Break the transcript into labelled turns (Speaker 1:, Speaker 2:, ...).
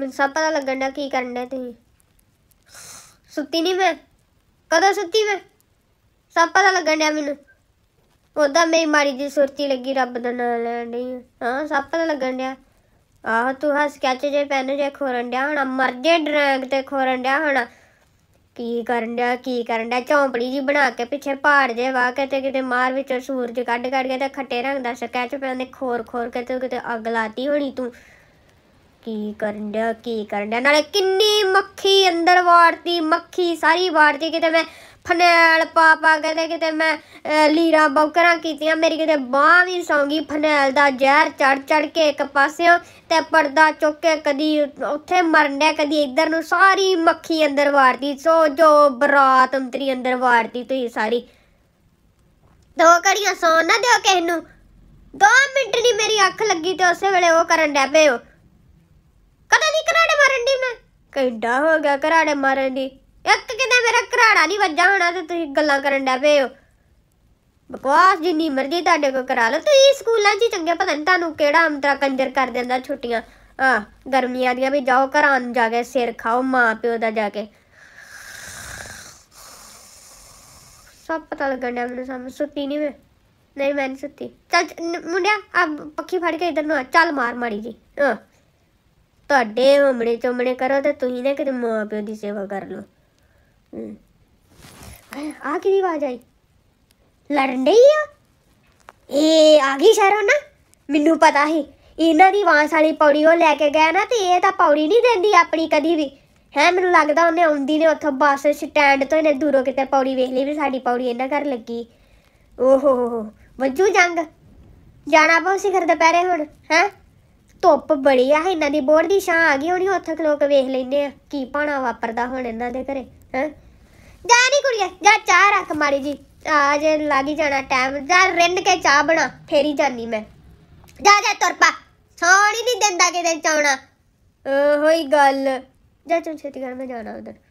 Speaker 1: ਮੈਨੂੰ ਸਭ ਪਤਾ ਲੱਗਣ ਦਾ ਕੀ ਕਰਨ ਦੇ ਤੁਸੀਂ ਸੁੱਤੀ ਨਹੀਂ ਮੈਂ ਕਦੋਂ ਸੁੱਤੀ ਮੈਂ ਸਭ ਪਤਾ ਲੱਗਣ ਡਿਆ ਮੈਨੂੰ ਉਹਦਾ ਮੇਰੀ ਮਾਰੀ ਦੀ ਸੁਰਤੀ ਲੱਗੀ ਰੱਬ ਦਾ ਨਾਮ ਲੈਣ ਦੀ ਹਾਂ ਸਭ ਪਤਾ ਲੱਗਣ ਡਿਆ ਆਹ ਤੂੰ ਹੱਸ ਸਕੈਚ ਜੇ ਪੈਨ ਜੇ ਖੋਰਨ ਡਿਆ ਹੁਣ ਮਰ ਜੇ ਡਰੈਗ ਤੇ ਖੋਰਨ ਡਿਆ ਹੁਣ ਕੀ ਕਰਨ ਡਿਆ ਕੀ ਕਰਨ ਡਿਆ ਝੌਂਪੜੀ ਜੀ ਬਣਾ ਕੇ ਪਿੱਛੇ ਪਹਾੜ ਜੇ ਵਾ ਕੇ ਤੇ ਕਿਤੇ ਮਾਰ ਵਿੱਚੋਂ ਸੂਰਜ ਕੱਢ ਕੱਢ ਕੇ ਤੇ ਖੱਟੇ ਰੰਗ ਦਾ ਸਕੈਚ ਪੈਨ ਦੇ ਖੋਰ ਖੋਰ ਕੇ ਤੇ ਕਿਤੇ ਅੱਗ ਲਾਤੀ ਹੋਣੀ ਤੂੰ ਕੀ ਕਰਨ ਡਿਆ ਕੀ ਕਰਨ ਡਿਆ ਨਾਲੇ ਕਿੰਨੀ ਮੱਖੀ ਅੰਦਰ ਵਾੜਤੀ ਮੱਖੀ ਸਾਰੀ ਵਾੜਤੀ ਕਿਤੇ ਮੈਂ ਫਨੈਲ ਪਾ ਪਾ ਕੇ ਕਿਤੇ ਮੈਂ ਲੀਰਾ ਬੌਕਰਾਂ ਕੀਤੀਆਂ ਮੇਰੀ ਕਿਤੇ ਬਾਹ ਵੀ ਸੌਂਗੀ ਫਨੈਲ ਦਾ ਜ਼ਹਿਰ ਚੜ ਚੜ ਕੇ ਇੱਕ ਪਾਸਿਓਂ ਤੇ ਪਰਦਾ ਚੁੱਕ ਕੇ ਕਦੀ ਉੱਥੇ ਮਰਨ ਡਿਆ ਕਦੀ ਇੱਧਰ ਨੂੰ ਸਾਰੀ ਮੱਖੀ ਅੰਦਰ ਵਾਰਦੀ ਸੋ ਜੋ ਬਰਾਤ ਅੰਤਰੀ ਅੰਦਰ ਵਾਰਦੀ ਤੁਸੀਂ ਸਾਰੀ ਦੋ ਘੜੀਆਂ ਸੌਣ ਨਾ ਦਿਓ ਕਿਸ ਨੂੰ 2 ਮਿੰਟ ਨਹੀਂ ਮੇਰੀ ਅੱਖ ਲੱਗੀ ਤੇ ਉਸੇ ਵੇਲੇ ਉਹ ਕਰਨ ਡੈ ਪਏ ਹੋ ਐਡਾ ਹੋ ਗਿਆ ਘਰਾੜੇ ਮਾਰਨ ਦੀ ਇੱਕ ਕਿਤੇ ਮੇਰਾ ਘਰਾੜਾ ਨਹੀਂ ਵੱਜਾ ਹੋਣਾ ਤੇ ਤੁਸੀਂ ਗੱਲਾਂ ਕਰਨ ਡੈ ਪਏ ਹੋ ਬਕਵਾਸ ਜਿੰਨੀ ਮਰਜ਼ੀ ਤੁਹਾਡੇ ਕੋ ਕਰਾ ਲਓ ਤੁਸੀਂ ਸਕੂਲਾਂ 'ਚ ਚੰਗੇ ਪਤਾ ਨਹੀਂ ਤੁਹਾਨੂੰ ਕਿਹੜਾ ਅੰਤਰਾ ਕੰਜਰ ਕਰ ਦਿੰਦਾ ਛੁੱਟੀਆਂ ਆ ਗਰਮੀਆਂ ਦੀਆਂ ਵੀ ਜਾਓ ਘਰਾਂ ਨੂੰ ਜਾ ਕੇ ਸਿਰ ਖਾਓ ਮਾਂ ਪਿਓ ਦਾ ਜਾ ਕੇ ਸਭ ਪਤਾ ਲੱਗਣ ਡਿਆ ਮੈਨੂੰ ਸਮਝ ਸੁੱਤੀ ਨਹੀਂ ਮੈਂ ਨਹੀਂ ਮੈਂ ਨਹੀਂ ਸੁੱਤੀ ਚੱਲ ਮੁੰਡਿਆ ਆ ਪੱਖੀ ਫੜ ਕੇ ਇਧਰ ਨੂੰ ਆ ਚੱਲ ਮਾਰ ਮਾੜੀ ਜੀ ਹਾਂ ਤੁਹਾਡੇ ਹਮਣੇ ਚਮਣੇ ਕਰੋ ਤੇ ਤੁਸੀਂ ਨਾ ਕਿਤੇ ਮਾਂ ਪਿਓ ਦੀ ਸੇਵਾ ਕਰ ਲਓ ਆ ਕਿਹਦੀ ਆਵਾਜ਼ ਆਈ ਲੜਨ ਦੇ ਆ ਇਹ ਆ ਗਈ ਸ਼ਰਮ ਨਾ ਮੈਨੂੰ ਪਤਾ ਹੈ ਇਹਨਾਂ ਦੀ ਵਾਂਸ ਵਾਲੀ ਪੌੜੀ ਉਹ ਲੈ ਕੇ ਗਿਆ ਨਾ ਤੇ ਇਹ ਤਾਂ ਪੌੜੀ ਨਹੀਂ ਦਿੰਦੀ ਆਪਣੀ ਕਦੀ ਵੀ ਹੈ ਮੈਨੂੰ ਲੱਗਦਾ ਉਹਨੇ ਆਉਂਦੀ ਨੇ ਉੱਥੋਂ ਬੱਸ ਸਟੈਂਡ ਤੋਂ ਇਹਨੇ ਦੂਰੋਂ ਕਿਤੇ ਪੌੜੀ ਵੇਖ ਲਈ ਵੀ ਸਾਡੀ ਪੌੜੀ ਇਹਨਾਂ ਘਰ ਲੱਗੀ ਓਹੋ ਵੱਜੂ ਜੰਗ ਜਾਣਾ ਪਊ ਸਿਖਰ ਦੁਪਹਿਰੇ ਹੁਣ ਹੈ ਧੁੱਪ ਬੜੀ ਆ ਇਹਨਾਂ ਦੀ ਬੋਰ ਦੀ ਛਾਂ ਆ ਗਈ ਹੁਣੀ ਉੱਥੇ ਖਲੋ ਕੇ ਵੇਖ ਲੈਨੇ ਆ ਕੀ ਪਾਣਾ ਵਾਪਰਦਾ ਹੁਣ ਇਹਨਾਂ ਦੇ ਘਰੇ ਹੈ ਜਾ ਨਹੀਂ ਕੁੜੀਏ ਜਾ ਚਾਹ ਰੱਖ ਮਾੜੀ ਜੀ ਆ ਜੇ ਲੱਗੀ ਜਾਣਾ ਟਾਈਮ ਜਾ ਰਿੰਨ ਕੇ ਚਾਹ ਬਣਾ ਫੇਰੀ ਜਾਨੀ ਮੈਂ ਜਾ ਜਾ ਤੁਰ ਪਾ ਸੌਣ ਹੀ ਨਹੀਂ ਦਿੰਦਾ ਕਿਤੇ ਚਾਉਣਾ ਓਹੋਈ ਗੱਲ ਜਾ ਚੁੰਛੇਤੀ ਛੇਤੀ ਕਰ ਮੈਂ ਜਾਣਾ ਉਧਰ